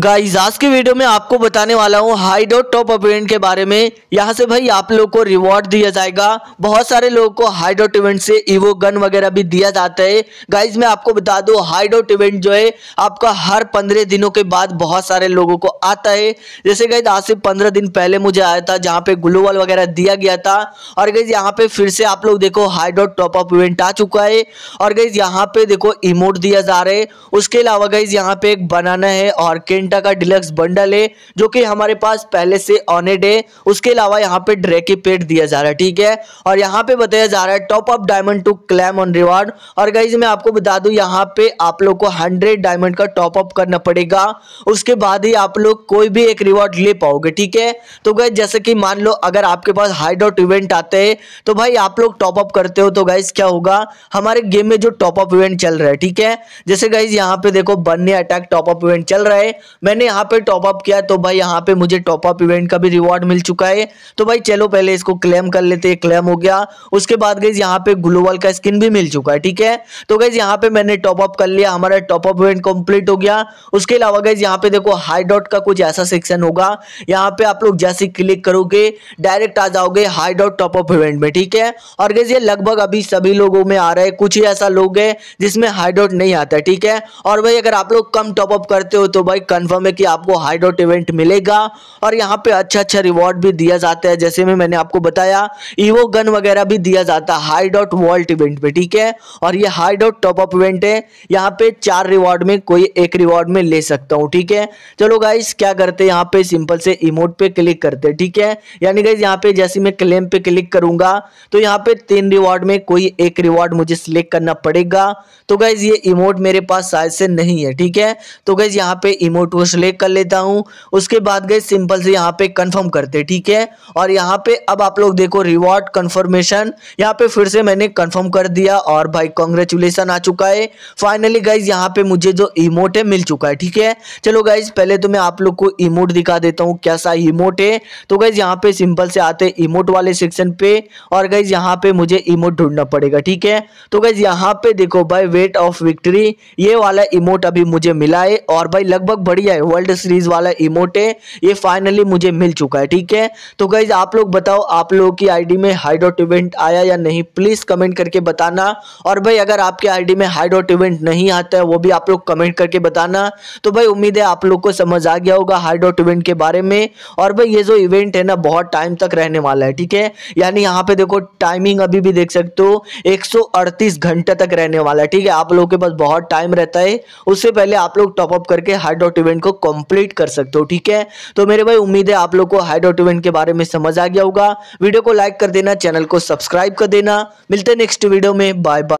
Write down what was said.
guys आज के video में आपको बताने वाला हूँ हाइड और टॉप अप इवेंट के बारे में यहाँ से भाई आप लोग को रिवॉर्ड दिया जाएगा बहुत सारे लोगों को हाइड आउट इवेंट से ईवो गन वगैरह भी दिया जाता है गाइज मैं आपको बता दू हाइड आउट इवेंट जो है आपका हर पंद्रह दिनों के बाद बहुत सारे लोगों को आता है जैसे गाइज आज से पंद्रह दिन पहले मुझे आया था जहाँ पे ग्लोवल वगैरह दिया गया था और गाइज यहाँ पे फिर से आप लोग देखो hideout top up event आ चुका है और गाइज यहाँ पे देखो इमोट दिया जा रहा है उसके अलावा गाइज यहाँ पे एक बनाना है और सिंटा का डिलक्स बंडल है जो कि हमारे पास पहले से ऑनेड है उसके अलावा यहाँ पे ड्रेकी पेड दिया जा रहा है ठीक है और यहाँ पे बताया जा रहा है top up diamond to claim on reward और गाइज मैं आपको बता दू यहाँ पे आप लोग को हंड्रेड डायमंड का टॉप अप करना पड़ेगा उसके बाद ही आप लोग कोई भी एक रिवॉर्ड ले पाओगे ठीक है तो गाइज जैसे कि मान लो अगर आपके पास हाई इवेंट आते हैं तो भाई आप लोग टॉप अप करते हो तो गाइज क्या होगा हमारे गेम में जो टॉप अप इवेंट चल रहा है ठीक है जैसे गाइज यहाँ पे देखो बन्ने अटैक टॉप अप इवेंट चल रहा है मैंने यहाँ पे टॉप अप किया तो भाई यहाँ पे मुझे टॉप अप इवेंट का भी रिवॉर्ड मिल चुका है तो भाई चलो पहले इसको क्लेम कर लेते हैं क्लेम हो गया उसके बाद गई यहाँ पे ग्लोबल का स्किन भी मिल चुका है ठीक है तो गई यहाँ पे मैंने टॉप अप कर लिया हमारा टॉप अप इवेंट कम्प्लीट हो गया उसके अलावा गई यहाँ पे देखो हाई डॉट का कुछ ऐसा सेक्शन होगा यहाँ पे आप लोग जैसे क्लिक करोगे डायरेक्ट आ जाओगे hideout top up event में ठीक है और गई ये लगभग अभी सभी लोगों में आ रहा है कुछ ही ऐसा लोग है जिसमें हाई डॉट नहीं आता ठीक है और भाई अगर आप लोग कम टॉप अप करते हो तो भाई कंफर्म है कि आपको हाइड इवेंट मिलेगा और यहाँ पे अच्छा अच्छा रिवॉर्ड भी दिया जाता है जैसे में मैंने आपको बताया ईवो गन वगैरह भी दिया जाता है हाइड आउट वॉल्ट इवेंट पे ठीक है और ये hideout top up event है यहाँ पे चार रिवॉर्ड में कोई एक रिवॉर्ड में ले सकता हूँ ठीक है चलो गाइस क्या करते हैं यहाँ पे सिंपल से इमोट पे क्लिक करते हैं ठीक है यानी गाइज यहाँ पे जैसे मैं क्लेम पे क्लिक करूंगा तो यहाँ पे तीन रिवॉर्ड में कोई एक रिवॉर्ड मुझे सिलेक्ट करना पड़ेगा तो गाइज ये इमोट मेरे पास साइज से नहीं है ठीक है तो गाइज यहाँ पे इमोट फोटो सेलेक्ट कर लेता हूँ उसके बाद गए सिंपल से यहाँ पे कन्फर्म करते ठीक है और यहाँ पे अब आप लोग देखो रिवॉर्ड कन्फर्मेशन यहाँ पे फिर से मैंने कन्फर्म कर दिया और भाई कॉन्ग्रेचुलेसन आ चुका है फाइनली गाइज यहाँ पे मुझे जो इमोट है मिल चुका है ठीक है चलो गाइज पहले तो मैं आप लोग को इमोट दिखा देता हूँ कैसा इमोट है तो गाइज यहाँ पे सिंपल से आते इमोट वाले सेक्शन पे और गाइज यहाँ पे मुझे इमोट ढूंढना पड़ेगा ठीक है तो गाइज यहाँ पे देखो भाई वेट ऑफ विक्ट्री ये वाला इमोट अभी मुझे मिला है और भाई लगभग बढ़िया है वर्ल्ड सीरीज वाला इमोट है ये फाइनली मुझे मिल चुका है ठीक है तो गाइज आप लोग बताओ आप लोगों की आईडी में हाइड्रोट इवेंट आया या नहीं प्लीज़ कमेंट करके बताना और भाई अगर आपके आईडी में हाइड्रोट इवेंट नहीं आता है वो भी आप लोग कमेंट करके बताना तो भाई उम्मीद है आप लोग को समझ आ गया होगा हाइड्रोट इवेंट के बारे में और भाई ये जो इवेंट है ना बहुत टाइम तक रहने वाला है ठीक है यानी यहाँ पे देखो टाइमिंग अभी भी देख सकते हो 138 घंटे तक रहने वाला है ठीक है आप लोगों के पास बहुत टाइम रहता है उससे पहले आप लोग टॉपअप करके हाइड्रोट इवेंट को कंप्लीट कर सकते हो ठीक है तो मेरे भाई उम्मीद है आप लोग को हाई इवेंट के बारे में समझ आ गया होगा वीडियो को लाइक कर देना चैनल को सब्सक्राइब कर देना मिलते नेक्स्ट वीडियो में बाय बाय